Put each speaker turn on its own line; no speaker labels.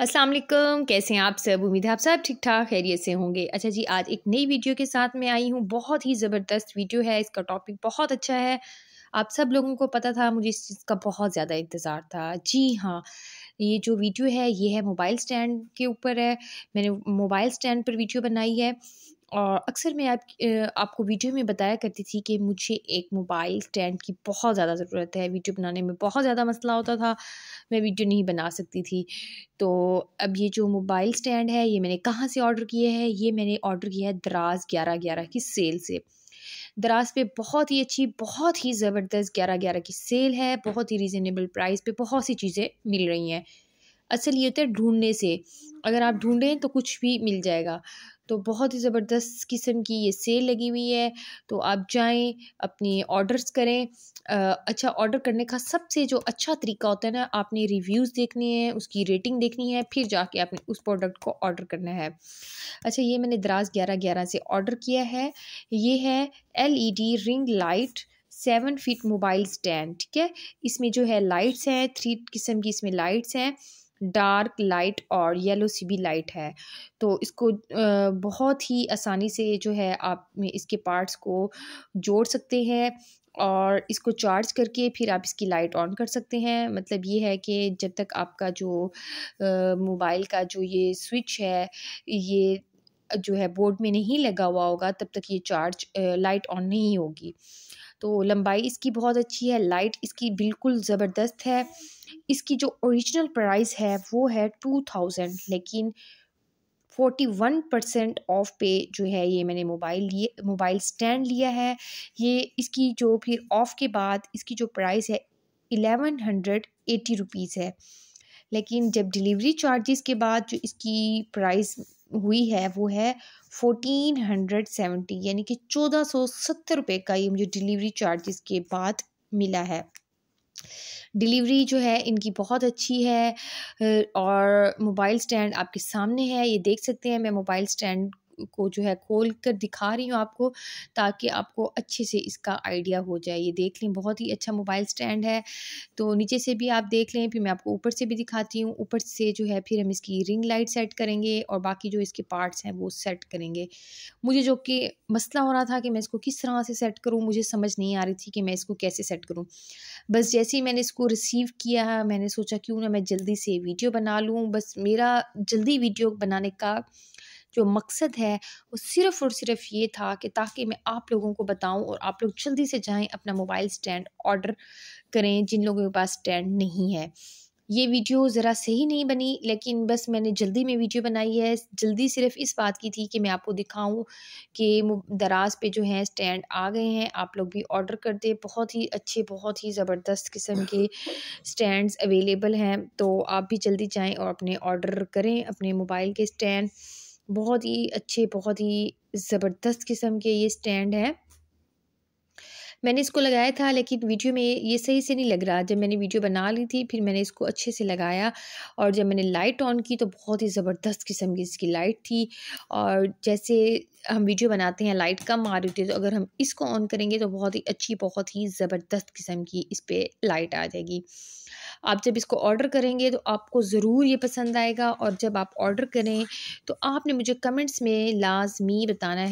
असलम कैसे हैं आप सब उम्मीद है आप सब ठीक ठाक खैरियत से होंगे अच्छा जी आज एक नई वीडियो के साथ मैं आई हूँ बहुत ही ज़बरदस्त वीडियो है इसका टॉपिक बहुत अच्छा है आप सब लोगों को पता था मुझे इस चीज़ का बहुत ज़्यादा इंतज़ार था जी हाँ ये जो वीडियो है ये है मोबाइल स्टैंड के ऊपर है मैंने मोबाइल स्टैंड पर वीडियो बनाई है और अक्सर मैं आप आपको वीडियो में बताया करती थी कि मुझे एक मोबाइल स्टैंड की बहुत ज़्यादा ज़रूरत है वीडियो बनाने में बहुत ज़्यादा मसला होता था मैं वीडियो नहीं बना सकती थी तो अब ये जो मोबाइल स्टैंड है ये मैंने कहाँ से ऑर्डर किया है ये मैंने ऑर्डर किया है दराज ग्यारह ग्यारह की सेल से दराज पे बहुत ही अच्छी बहुत ही ज़बरदस्त ग्यारह ग्यारह की सेल है बहुत ही रिजनेबल प्राइस पे बहुत सी चीज़ें मिल रही हैं असल ये होता है ढूंढने से अगर आप ढूंढें तो कुछ भी मिल जाएगा तो बहुत ही ज़बरदस्त किस्म की ये सेल लगी हुई है तो आप जाएं अपनी ऑर्डर्स करें अच्छा ऑर्डर करने का सबसे जो अच्छा तरीका होता है ना आपने रिव्यूज़ देखने हैं उसकी रेटिंग देखनी है फिर जाके आपने उस प्रोडक्ट को ऑर्डर करना है अच्छा ये मैंने दराज ग्यारह ग्यारह से ऑर्डर किया है ये है the ring light seven feet mobile stand ठीक है इसमें जो है लाइट्स हैं थ्री किस्म की इसमें लाइट्स हैं डार्क लाइट और येलो सी भी लाइट है तो इसको बहुत ही आसानी से जो है आप इसके पार्ट्स को जोड़ सकते हैं और इसको चार्ज करके फिर आप इसकी लाइट ऑन कर सकते हैं मतलब ये है कि जब तक आपका जो मोबाइल का जो ये स्विच है ये जो है बोर्ड में नहीं लगा हुआ होगा तब तक ये चार्ज लाइट ऑन नहीं होगी तो लंबाई इसकी बहुत अच्छी है लाइट इसकी बिल्कुल ज़बरदस्त है इसकी जो ओरिजिनल प्राइस है वो है टू थाउजेंड लेकिन फोर्टी वन परसेंट ऑफ पे जो है ये मैंने मोबाइल लिए मोबाइल स्टैंड लिया है ये इसकी जो फिर ऑफ़ के बाद इसकी जो प्राइस है एलेवन हंड्रेड एटी रुपीज़ है लेकिन जब डिलीवरी चार्जेस के बाद जो इसकी प्राइस हुई है वो है फोर्टीन हंड्रेड सेवेंटी यानी कि चौदह सौ सत्तर रुपये का ये मुझे डिलीवरी चार्जेस के बाद मिला है डिलीवरी जो है इनकी बहुत अच्छी है और मोबाइल स्टैंड आपके सामने है ये देख सकते हैं मैं मोबाइल स्टैंड को जो है खोल कर दिखा रही हूँ आपको ताकि आपको अच्छे से इसका आइडिया हो जाए ये देख लें बहुत ही अच्छा मोबाइल स्टैंड है तो नीचे से भी आप देख लें फिर मैं आपको ऊपर से भी दिखाती हूँ ऊपर से जो है फिर हम इसकी रिंग लाइट सेट करेंगे और बाकी जो इसके पार्ट्स हैं वो सेट करेंगे मुझे जो कि मसला हो रहा था कि मैं इसको किस तरह से सेट करूँ मुझे समझ नहीं आ रही थी कि मैं इसको कैसे सेट करूँ बस जैसे ही मैंने इसको रिसीव किया मैंने सोचा क्यों ना मैं जल्दी से वीडियो बना लूँ बस मेरा जल्दी वीडियो बनाने का जो मकसद है वो सिर्फ़ और सिर्फ ये था कि ताकि मैं आप लोगों को बताऊं और आप लोग जल्दी से जाएं अपना मोबाइल स्टैंड ऑर्डर करें जिन लोगों के पास स्टैंड नहीं है ये वीडियो ज़रा सही नहीं बनी लेकिन बस मैंने जल्दी में वीडियो बनाई है जल्दी सिर्फ इस बात की थी कि मैं आपको दिखाऊं कि दराज पे जो हैं स्टैंड आ गए हैं आप लोग भी ऑर्डर कर दें बहुत ही अच्छे बहुत ही ज़बरदस्त किस्म के स्टैंड्स अवेलेबल हैं तो आप भी जल्दी जाएं और अपने ऑर्डर करें अपने मोबाइल के स्टैंड बहुत ही अच्छे बहुत ही ज़बरदस्त किस्म के ये स्टैंड हैं मैंने इसको लगाया था लेकिन वीडियो में ये सही से नहीं लग रहा जब मैंने वीडियो बना ली थी फिर मैंने इसको अच्छे से लगाया और जब मैंने लाइट ऑन की तो बहुत ही ज़बरदस्त किस्म की इसकी लाइट थी और जैसे हम वीडियो बनाते हैं लाइट कम आ रही होती है तो अगर हम इसको ऑन करेंगे तो बहुत ही अच्छी बहुत ही ज़बरदस्त किस्म की इस पर लाइट आ जाएगी आप जब इसको ऑर्डर करेंगे तो आपको ज़रूर ये पसंद आएगा और जब आप ऑर्डर करें तो आपने मुझे कमेंट्स में लाजमी बताना है